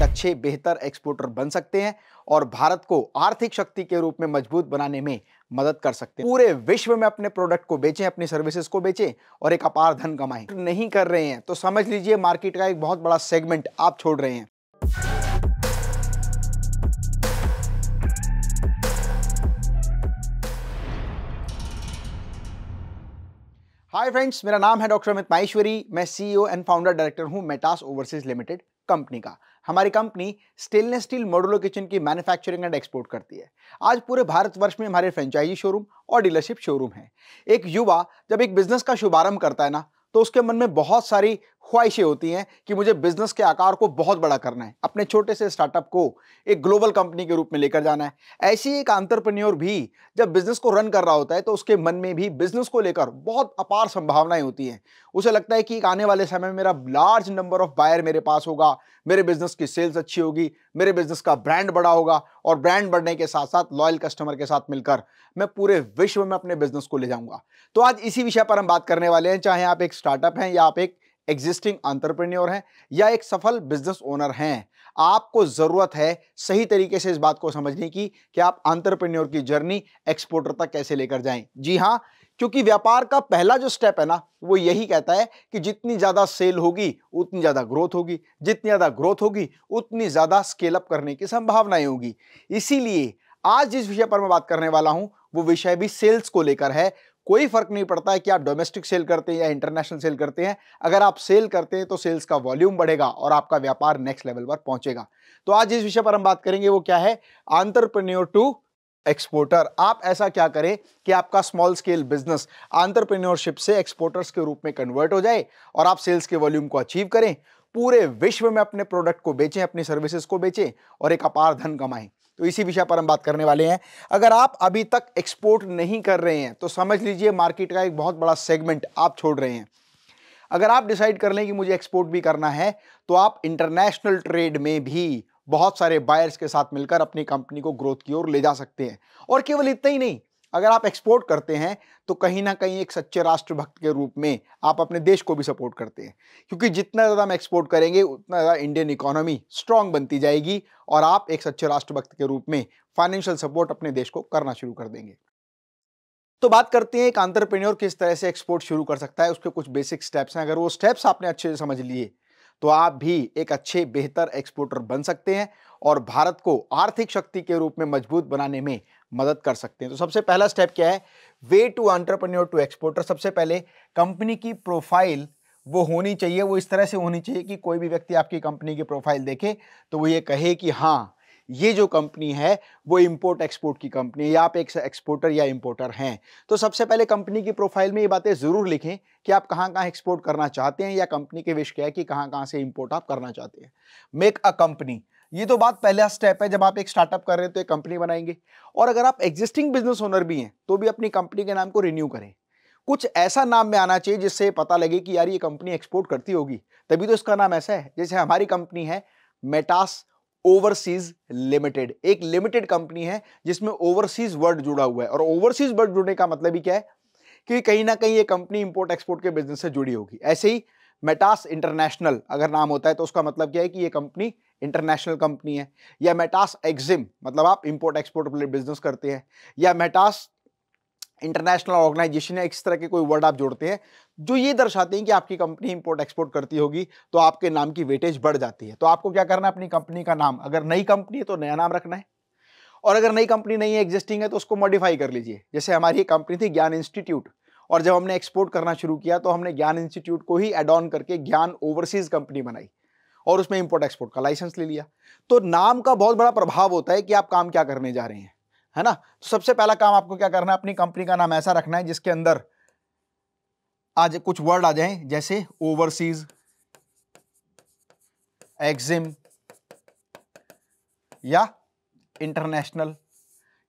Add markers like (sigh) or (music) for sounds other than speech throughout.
एक अच्छे बेहतर एक्सपोर्टर बन सकते हैं और भारत को आर्थिक शक्ति के रूप में मजबूत बनाने में मदद कर सकते हैं पूरे विश्व में अपने प्रोडक्ट को बेचें अपनी सर्विसेज को बेचें और एक अपार धन कमाएं नहीं कर रहे हैं तो समझ लीजिए मार्केट का एक बहुत बड़ा सेगमेंट आप छोड़ रहे हैं हाय फ्रेंड्स मेरा नाम है डॉक्टर अमित माहेश्वरी मैं सीईओ एंड फाउंडर डायरेक्टर हूं मेटास ओवरसीज लिमिटेड कंपनी का हमारी company stainless steel modular kitchen की मैन्युफैक्चरिंग एंड एक्सपोर्ट करती है आज पूरे भारतवर्ष में हमारे फ्रेंचाइजी शोरूम और डीलरशिप शोरूम है एक युवा जब एक बिजनेस का शुभारंभ करता है ना तो उसके मन में बहुत सारी ख्वाहिशें होती हैं कि मुझे बिजनेस के आकार को बहुत बड़ा करना है अपने छोटे से स्टार्टअप को एक ग्लोबल कंपनी के रूप में लेकर जाना है ऐसी एक आंतरप्रन्योर भी जब बिजनेस को रन कर रहा होता है तो उसके मन में भी बिजनेस को लेकर बहुत अपार संभावनाएं होती हैं उसे लगता है कि आने वाले समय में मेरा लार्ज नंबर ऑफ बायर मेरे पास होगा मेरे बिजनेस की सेल्स अच्छी होगी मेरे बिजनेस का ब्रांड बड़ा होगा और ब्रांड बढ़ने के साथ साथ लॉयल कस्टमर के साथ मिलकर मैं पूरे विश्व में अपने बिजनेस को ले जाऊंगा तो आज इसी विषय पर हम बात करने वाले हैं चाहे आप एक स्टार्टअप हैं या आप एक एग्जिस्टिंग अंतरप्रेन्योर हैं या एक सफल बिजनेस ओनर हैं आपको ज़रूरत है सही तरीके से इस बात को समझने की कि आप अंतरप्रेन्योर की जर्नी एक्सपोर्टर तक कैसे लेकर जाएं जी हाँ क्योंकि व्यापार का पहला जो स्टेप है ना वो यही कहता है कि जितनी ज़्यादा सेल होगी उतनी ज़्यादा ग्रोथ होगी जितनी ज़्यादा ग्रोथ होगी उतनी ज़्यादा स्केल अप करने की संभावनाएँ होगी इसीलिए आज जिस विषय पर मैं बात करने वाला हूँ वो विषय भी सेल्स को लेकर है कोई फर्क नहीं पड़ता है कि आप डोमेस्टिक सेल करते हैं या इंटरनेशनल सेल करते हैं अगर आप सेल करते हैं तो सेल्स का वॉल्यूम बढ़ेगा और आपका व्यापार नेक्स्ट लेवल पर पहुंचेगा तो आज जिस विषय पर हम बात करेंगे वो क्या है आंतरप्रन्योर टू एक्सपोर्टर आप ऐसा क्या करें कि आपका स्मॉल स्केल बिजनेस आंतरप्रेन्योरशिप से एक्सपोर्टर्स के रूप में कन्वर्ट हो जाए और आप सेल्स के वॉल्यूम को अचीव करें पूरे विश्व में अपने प्रोडक्ट को बेचें अपनी सर्विसेज को बेचें और एक अपार धन कमाएं तो इसी विषय पर हम बात करने वाले हैं अगर आप अभी तक एक्सपोर्ट नहीं कर रहे हैं तो समझ लीजिए मार्केट का एक बहुत बड़ा सेगमेंट आप छोड़ रहे हैं अगर आप डिसाइड कर लें कि मुझे एक्सपोर्ट भी करना है तो आप इंटरनेशनल ट्रेड में भी बहुत सारे बायर्स के साथ मिलकर अपनी कंपनी को ग्रोथ की ओर ले जा सकते हैं और केवल इतना ही नहीं अगर आप एक्सपोर्ट करते हैं तो कहीं ना कहीं एक सच्चे राष्ट्रभक्त के रूप में आप अपने देश को भी सपोर्ट करते हैं क्योंकि जितना ज़्यादा हम एक्सपोर्ट करेंगे उतना ज़्यादा इंडियन इकोनॉमी स्ट्रांग बनती जाएगी और आप एक सच्चे राष्ट्रभक्त के रूप में फाइनेंशियल सपोर्ट अपने देश को करना शुरू कर देंगे तो बात करते हैं एक आंतरप्रेन्योर किस तरह से एक्सपोर्ट शुरू कर सकता है उसके कुछ बेसिक स्टेप्स हैं अगर वो स्टेप्स आपने अच्छे से समझ लिए तो आप भी एक अच्छे बेहतर एक्सपोर्टर बन सकते हैं और भारत को आर्थिक शक्ति के रूप में मजबूत बनाने में मदद कर सकते हैं तो सबसे पहला स्टेप क्या है way to entrepreneur to exporter सबसे पहले कंपनी की प्रोफाइल वो होनी चाहिए वो इस तरह से होनी चाहिए कि कोई भी व्यक्ति आपकी कंपनी की प्रोफाइल देखे तो वो ये कहे कि हाँ ये जो कंपनी है वो इम्पोर्ट एक्सपोर्ट की कंपनी है या आप एक एक्सपोर्टर या इम्पोर्टर हैं तो सबसे पहले कंपनी की प्रोफाइल में ये बातें ज़रूर लिखें कि आप कहाँ कहाँ एक्सपोर्ट करना चाहते हैं या कंपनी के विश क्या है कि कहाँ कहाँ से इम्पोर्ट आप करना चाहते हैं मेक अ कंपनी ये तो बात पहला स्टेप है जब आप एक स्टार्टअप कर रहे हैं तो एक कंपनी बनाएंगे और अगर आप एग्जिस्टिंग बिजनेस ओनर भी हैं तो भी अपनी कंपनी के नाम को रिन्यू करें कुछ ऐसा नाम में आना चाहिए जिससे पता लगे कि यार ये कंपनी एक्सपोर्ट करती होगी तभी तो इसका नाम ऐसा है जैसे हमारी कंपनी है मेटास ओवरसीज लिमिटेड एक लिमिटेड कंपनी है जिसमें ओवरसीज वर्ड जुड़ा हुआ है और ओवरसीज वर्ड जुड़ने का मतलब ही क्या है कि कहीं ना कहीं ये कंपनी इंपोर्ट एक्सपोर्ट के बिजनेस से जुड़ी होगी ऐसे ही मेटास इंटरनेशनल अगर नाम होता है तो उसका मतलब क्या है कि ये कंपनी इंटरनेशनल कंपनी है या मेटास एक्जिम मतलब आप इंपोर्ट एक्सपोर्ट बिजनेस करते हैं या मेटास इंटरनेशनल ऑर्गेनाइजेशन या इस तरह के कोई वर्ड आप जोड़ते हैं जो ये दर्शाते हैं कि आपकी कंपनी इंपोर्ट एक्सपोर्ट करती होगी तो आपके नाम की वेटेज बढ़ जाती है तो आपको क्या करना है अपनी कंपनी का नाम अगर नई कंपनी है तो नया नाम रखना है और अगर नई कंपनी नहीं है एग्जिस्टिंग है तो उसको मॉडिफाई कर लीजिए जैसे हमारी कंपनी थी ज्ञान इंस्टीट्यूट और जब हमने एक्सपोर्ट करना शुरू किया तो हमने ज्ञान इंस्टीट्यूट को ही एड ऑन करके ज्ञान ओवरसीज कंपनी बनाई और उसमें इंपोर्ट एक्सपोर्ट का लाइसेंस ले लिया तो नाम का बहुत बड़ा प्रभाव होता है कि आप काम क्या करने जा रहे हैं है ना तो सबसे पहला काम आपको क्या करना है अपनी कंपनी का नाम ऐसा रखना है जिसके अंदर आज कुछ वर्ड आ जाएं जैसे ओवरसीज एग्जिम या इंटरनेशनल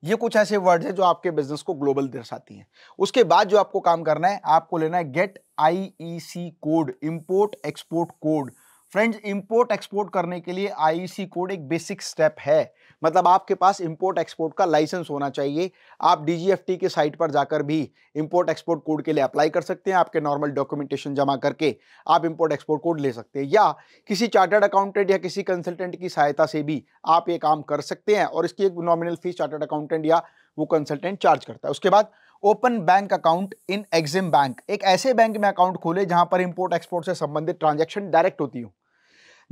ये कुछ ऐसे वर्ड है जो आपके बिजनेस को ग्लोबल दर्शाती हैं उसके बाद जो आपको काम करना है आपको लेना है get IEC code import export code friends import export करने के लिए आईसी कोड e एक बेसिक स्टेप है मतलब आपके पास इंपोर्ट एक्सपोर्ट का लाइसेंस होना चाहिए आप डीजीएफटी के साइट पर जाकर भी इंपोर्ट एक्सपोर्ट कोड के लिए अप्लाई कर सकते हैं आपके नॉर्मल डॉक्यूमेंटेशन जमा करके आप इंपोर्ट एक्सपोर्ट कोड ले सकते हैं या किसी चार्टर्ड अकाउंटेंट या किसी कंसल्टेंट की सहायता से भी आप ये काम कर सकते हैं और इसकी एक नॉमिनल फीस चार्टर्ड अकाउंटेंट या वो कंसल्टेंट चार्ज करता है उसके बाद open bank account in EXIM bank एक ऐसे बैंक में अकाउंट खोले जहां पर इंपोर्ट एक्सपोर्ट से संबंधित ट्रांजैक्शन डायरेक्ट होती हूँ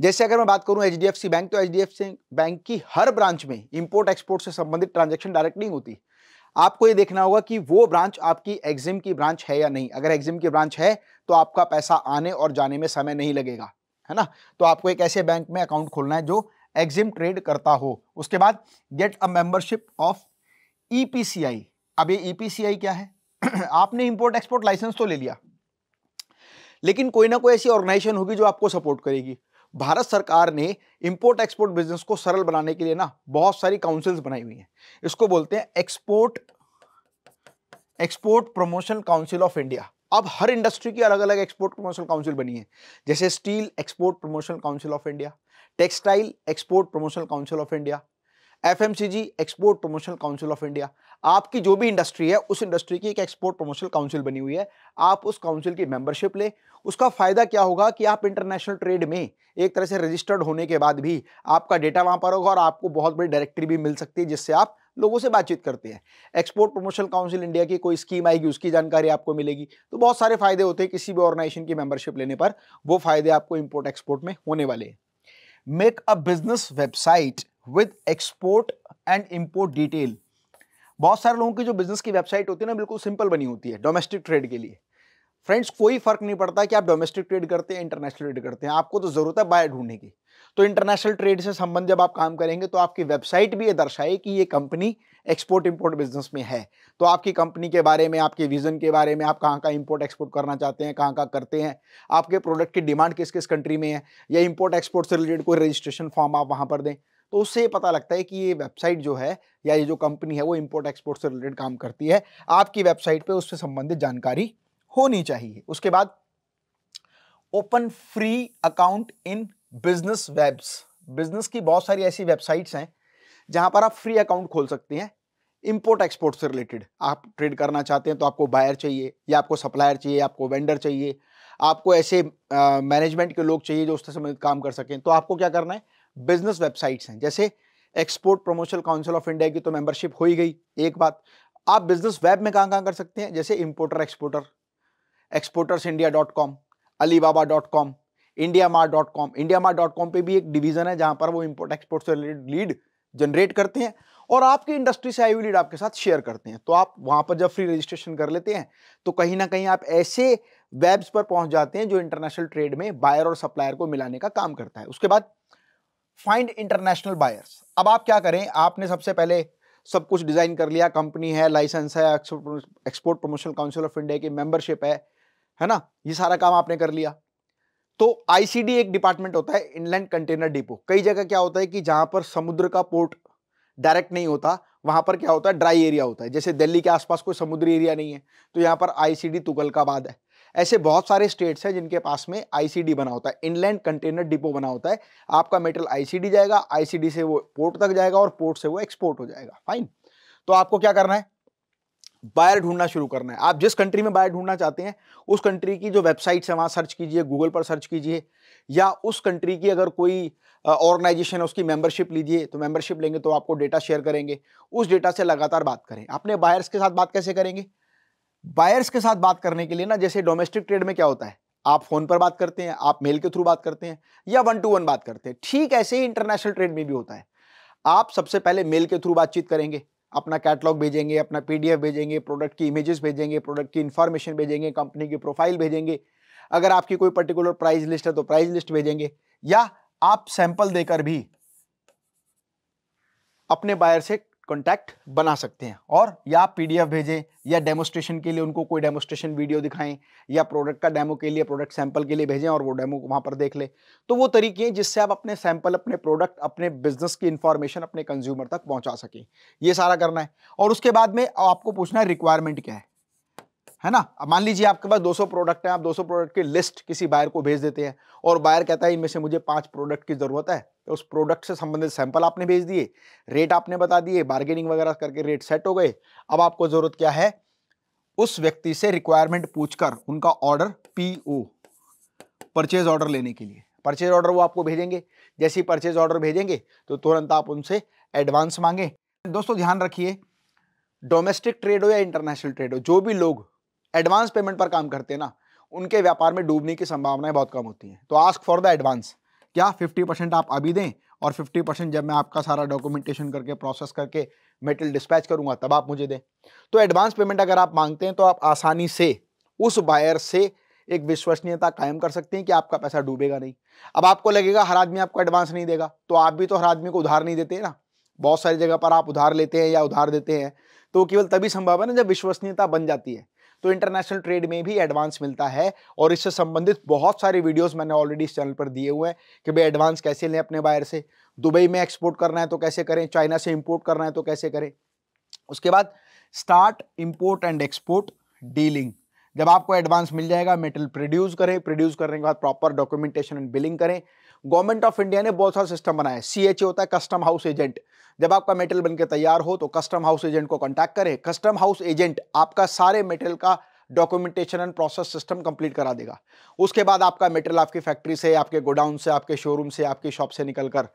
जैसे अगर मैं बात करूं एच बैंक तो एच बैंक की हर ब्रांच में इंपोर्ट एक्सपोर्ट से संबंधित ट्रांजेक्शन डायरेक्ट नहीं होती आपको ये देखना होगा कि वो ब्रांच आपकी एग्जिम की ब्रांच है या नहीं अगर एग्जिम की ब्रांच है तो आपका पैसा आने और जाने में समय नहीं लगेगा है ना तो आपको एक ऐसे बैंक में अकाउंट खोलना है जो एग्जिम ट्रेड करता हो उसके बाद गेट अ मेंबरशिप ऑफ ई अब ये ई e क्या है (clears throat) आपने इंपोर्ट एक्सपोर्ट लाइसेंस तो ले लिया लेकिन कोई ना कोई ऐसी ऑर्गेनाइजेशन होगी जो आपको सपोर्ट करेगी भारत सरकार ने इंपोर्ट एक्सपोर्ट बिजनेस को सरल बनाने के लिए ना बहुत सारी काउंसिल्स बनाई हुई हैं इसको बोलते हैं export export promotion council of India अब हर इंडस्ट्री की अलग अलग एक्सपोर्ट प्रमोशन काउंसिल बनी है जैसे steel export promotion council of India textile export promotion council of India F export promotion council of India आपकी जो भी इंडस्ट्री है उस इंडस्ट्री की एक एक्सपोर्ट प्रमोशन काउंसिल बनी हुई है आप उस काउंसिल की मेंबरशिप लें उसका फ़ायदा क्या होगा कि आप इंटरनेशनल ट्रेड में एक तरह से रजिस्टर्ड होने के बाद भी आपका डेटा वहाँ पर होगा और आपको बहुत बड़ी डायरेक्टरी भी मिल सकती है जिससे आप लोगों से बातचीत करते हैं एक्सपोर्ट प्रमोशन काउंसिल इंडिया की कोई स्कीम आएगी उसकी जानकारी आपको मिलेगी तो बहुत सारे फायदे होते हैं किसी भी ऑर्गेनाइजेशन की मेंबरशिप लेने पर वो फायदे आपको इम्पोर्ट एक्सपोर्ट में होने वाले हैं make a business website with export and import detail बहुत सारे लोगों की जो बिजनेस की वेबसाइट होती है ना बिल्कुल सिंपल बनी होती है डोमेस्टिक ट्रेड के लिए फ्रेंड्स कोई फर्क नहीं पड़ता कि आप डोमेस्टिक ट्रेड करते हैं इंटरनेशनल ट्रेड करते हैं आपको तो ज़रूरत है बाय ढूंढने की तो इंटरनेशनल ट्रेड से संबंध जब आप काम करेंगे तो आपकी वेबसाइट भी ये दर्शाए कि ये कंपनी एक्सपोर्ट इंपोर्ट बिजनेस में है तो आपकी कंपनी के बारे में आपके विजन के बारे में आप कहाँ का इंपोर्ट एक्सपोर्ट करना चाहते हैं कहाँ का करते हैं आपके प्रोडक्ट की डिमांड किस किस कंट्री में है या इंपोर्ट एक्सपोर्ट से रिलेटेड कोई रजिस्ट्रेशन फॉर्म आप वहाँ पर दें तो उससे पता लगता है कि ये वेबसाइट जो है या ये जो कंपनी है वो इम्पोर्ट एक्सपोर्ट से रिलेटेड काम करती है आपकी वेबसाइट पर उससे संबंधित जानकारी होनी चाहिए उसके बाद open free account in business webs business की बहुत सारी ऐसी वेबसाइट्स हैं जहां पर आप फ्री अकाउंट खोल सकते हैं इंपोर्ट एक्सपोर्ट से रिलेटेड आप ट्रेड करना चाहते हैं तो आपको बायर चाहिए या आपको सप्लायर चाहिए आपको वेंडर चाहिए आपको ऐसे मैनेजमेंट के लोग चाहिए जो उससे संबंधित काम कर सकें तो आपको क्या करना है बिजनेस वेबसाइट्स हैं जैसे export promotion council of India की तो मेंबरशिप हो ही गई एक बात आप बिजनेस वेब में कहाँ कहाँ कर सकते हैं जैसे importer exporter exporters India dot com Alibaba dot com India mart dot com India mart dot com पर भी एक डिवीज़न है जहाँ पर वो इम्पोर्ट एक्सपोर्ट से रिलेटेड लीड जनरेट करते हैं और आपकी इंडस्ट्री से आई हुई लीड आपके साथ शेयर करते हैं तो आप वहाँ पर जब फ्री रजिस्ट्रेशन कर लेते हैं तो कहीं ना कहीं आप ऐसे वेब्स पर पहुँच जाते हैं जो इंटरनेशनल ट्रेड में बायर और सप्लायर को मिलाने का काम करता है उसके बाद फाइंड इंटरनेशनल बायर्स अब आप क्या करें आपने सबसे पहले सब कुछ डिज़ाइन कर लिया कंपनी है लाइसेंस है export promotion council of India की मेंबरशिप है है ना ये सारा काम आपने कर लिया तो आईसीडी एक डिपार्टमेंट होता है इनलैंड कंटेनर डिपो कई जगह क्या होता है कि जहाँ पर समुद्र का पोर्ट डायरेक्ट नहीं होता वहाँ पर क्या होता है ड्राई एरिया होता है जैसे दिल्ली के आसपास कोई समुद्री एरिया नहीं है तो यहाँ पर आईसीडी बाद है ऐसे बहुत सारे स्टेट्स हैं जिनके पास में आईसीडी बना होता है इनलैंड कंटेनर डिपो बना होता है आपका मेटल आईसीडी जाएगा आईसीडी से वो पोर्ट तक जाएगा और पोर्ट से वो एक्सपोर्ट हो जाएगा फाइन तो आपको क्या करना है बायर ढूंढना शुरू करना है आप जिस कंट्री में बायर ढूंढना चाहते हैं उस कंट्री की जो वेबसाइट्स है वहाँ सर्च कीजिए गूगल पर सर्च कीजिए या उस कंट्री की अगर कोई ऑर्गेनाइजेशन है उसकी मेंबरशिप लीजिए तो मेंबरशिप लेंगे तो आपको डेटा शेयर करेंगे उस डेटा से लगातार बात करें अपने बायर्स के साथ बात कैसे करेंगे बायर्स के साथ बात करने के लिए ना जैसे डोमेस्टिक ट्रेड में क्या होता है आप फोन पर बात करते हैं आप मेल के थ्रू बात करते हैं या वन टू वन बात करते हैं ठीक ऐसे ही इंटरनेशनल ट्रेड में भी होता है आप सबसे पहले मेल के थ्रू बातचीत करेंगे अपना कैटलॉग भेजेंगे अपना पीडीएफ भेजेंगे प्रोडक्ट की इमेजेस भेजेंगे प्रोडक्ट की इन्फॉर्मेशन भेजेंगे कंपनी की प्रोफाइल भेजेंगे अगर आपकी कोई पर्टिकुलर प्राइस लिस्ट है तो प्राइस लिस्ट भेजेंगे या आप सैंपल देकर भी अपने बायर से कॉन्टैक्ट बना सकते हैं और या एफ भेजें या डेमोस्ट्रेशन के लिए उनको कोई डेमोस्ट्रेशन वीडियो दिखाएं या प्रोडक्ट का डेमो के लिए प्रोडक्ट सैंपल के लिए भेजें और वो डेमो वहाँ पर देख ले तो वो तरीके हैं जिससे आप अपने सैंपल अपने प्रोडक्ट अपने बिजनेस की इन्फॉर्मेशन अपने कंज्यूमर तक पहुँचा सकें ये सारा करना है और उसके बाद में आपको पूछना है रिक्वायरमेंट क्या है है ना अब मान लीजिए आपके पास 200 प्रोडक्ट हैं आप 200 प्रोडक्ट की लिस्ट किसी बायर को भेज देते हैं और बायर कहता है इनमें से मुझे पांच प्रोडक्ट की ज़रूरत है तो उस प्रोडक्ट से संबंधित सैंपल आपने भेज दिए रेट आपने बता दिए बार्गेनिंग वगैरह करके रेट सेट हो गए अब आपको ज़रूरत क्या है उस व्यक्ति से रिक्वायरमेंट पूछकर उनका ऑर्डर ओ परचेज ऑर्डर लेने के लिए परचेज ऑर्डर वो आपको भेजेंगे जैसे ही परचेज ऑर्डर भेजेंगे तो तुरंत आप उनसे एडवांस मांगे दोस्तों ध्यान रखिए डोमेस्टिक ट्रेड हो या इंटरनेशनल ट्रेड हो जो भी लोग एडवांस पेमेंट पर काम करते हैं ना उनके व्यापार में डूबने की संभावनाएं बहुत कम होती हैं तो आस्क फॉर द एडवांस क्या 50 परसेंट आप अभी दें और 50 परसेंट जब मैं आपका सारा डॉक्यूमेंटेशन करके प्रोसेस करके मेटल डिस्पैच करूंगा तब आप मुझे दें तो एडवांस पेमेंट अगर आप मांगते हैं तो आप आसानी से उस बायर से एक विश्वसनीयता कायम कर सकते हैं कि आपका पैसा डूबेगा नहीं अब आपको लगेगा हर आदमी आपको एडवांस नहीं देगा तो आप भी तो हर आदमी को उधार नहीं देते ना बहुत सारी जगह पर आप उधार लेते हैं या उधार देते हैं तो केवल तभी संभव है ना जब विश्वसनीयता बन जाती है तो इंटरनेशनल ट्रेड में भी एडवांस मिलता है और इससे संबंधित बहुत सारे वीडियोस मैंने ऑलरेडी इस चैनल पर दिए हुए हैं कि भाई एडवांस कैसे लें अपने बाहर से दुबई में एक्सपोर्ट करना है तो कैसे करें चाइना से इम्पोर्ट करना है तो कैसे करें उसके बाद start import and export dealing जब आपको एडवांस मिल जाएगा मेटल प्रोड्यूस करें प्रोड्यूस करने के बाद प्रॉपर डॉक्यूमेंटेशन एंड बिलिंग करें गवर्नमेंट ऑफ इंडिया ने बहुत सारा सिस्टम बनाया एच ए होता है कस्टम हाउस एजेंट जब आपका मेटेरियल बनकर तैयार हो तो कस्टम हाउस एजेंट को कॉन्टैक्ट करें कस्टम हाउस एजेंट आपका सारे मेटेरियल का documentation and process system complete करा देगा उसके बाद आपका मेटेरियल आपकी फैक्ट्री से आपके गोडाउन से आपके शोरूम से आपकी शॉप से निकल कर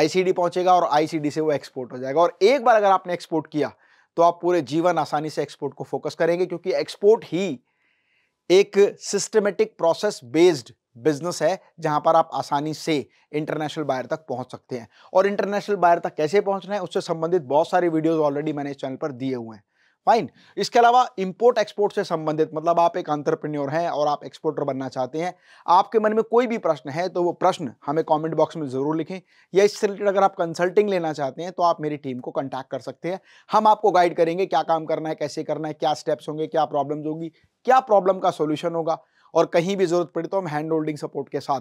आईसीडी पहुंचेगा और आईसीडी से वो एक्सपोर्ट हो जाएगा और एक बार अगर आपने एक्सपोर्ट किया तो आप पूरे जीवन आसानी से एक्सपोर्ट को फोकस करेंगे क्योंकि एक्सपोर्ट ही एक सिस्टमेटिक प्रोसेस बेस्ड बिजनेस है जहां पर आप आसानी से इंटरनेशनल बायर तक पहुंच सकते हैं और इंटरनेशनल बायर तक कैसे पहुंचना है उससे संबंधित बहुत सारे वीडियोस ऑलरेडी मैंने इस चैनल पर दिए हुए हैं फाइन इसके अलावा इंपोर्ट एक्सपोर्ट से संबंधित मतलब आप एक अंतरप्रन्योर हैं और आप एक्सपोर्टर बनना चाहते हैं आपके मन में कोई भी प्रश्न है तो वो प्रश्न हमें कमेंट बॉक्स में ज़रूर लिखें या इससे रिलेटेड अगर आप कंसल्टिंग लेना चाहते हैं तो आप मेरी टीम को कॉन्टैक्ट कर सकते हैं हम आपको गाइड करेंगे क्या काम करना है कैसे करना है क्या स्टेप्स होंगे क्या प्रॉब्लम्स होगी क्या प्रॉब्लम का सोल्यूशन होगा और कहीं भी ज़रूरत पड़े तो हम हैंड होल्डिंग सपोर्ट के साथ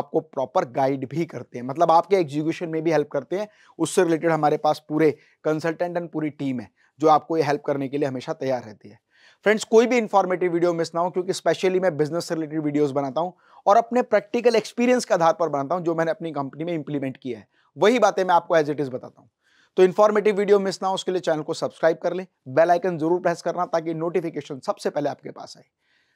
आपको प्रॉपर गाइड भी करते हैं मतलब आपके एग्जीक्यूशन में भी हेल्प करते हैं उससे रिलेटेड हमारे पास पूरे कंसल्टेंट एंड पूरी टीम है जो आपको ये हेल्प करने के लिए हमेशा तैयार रहती है फ्रेंड्स कोई भी इन्फॉर्मेटिव वीडियो मिस ना हो क्योंकि स्पेशली मैं बिजनेस से रिलेटेड वीडियोस बनाता हूँ और अपने प्रैक्टिकल एक्सपीरियंस के आधार पर बनाता हूँ जो मैंने अपनी कंपनी में इंप्लीमेंट किया है वही बातें मैं आपको एज इट इज़ बताता हूँ तो इन्फॉर्मेटिव वीडियो मिस ना हो उसके लिए चैनल को सब्सक्राइब कर लें बेलाइकन जरूर प्रेस करना ताकि नोटिफिकेशन सबसे पहले आपके पास आए